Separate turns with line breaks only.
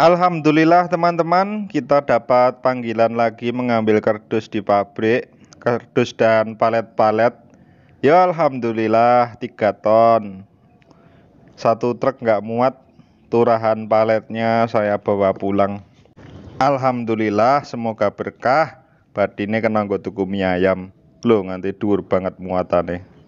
Alhamdulillah teman-teman kita dapat panggilan lagi mengambil kardus di pabrik kardus dan palet-palet ya Alhamdulillah tiga ton satu truk nggak muat turahan paletnya saya bawa pulang Alhamdulillah semoga berkah badine kena nggo tuku mie ayam Loh nanti dur banget muatannya.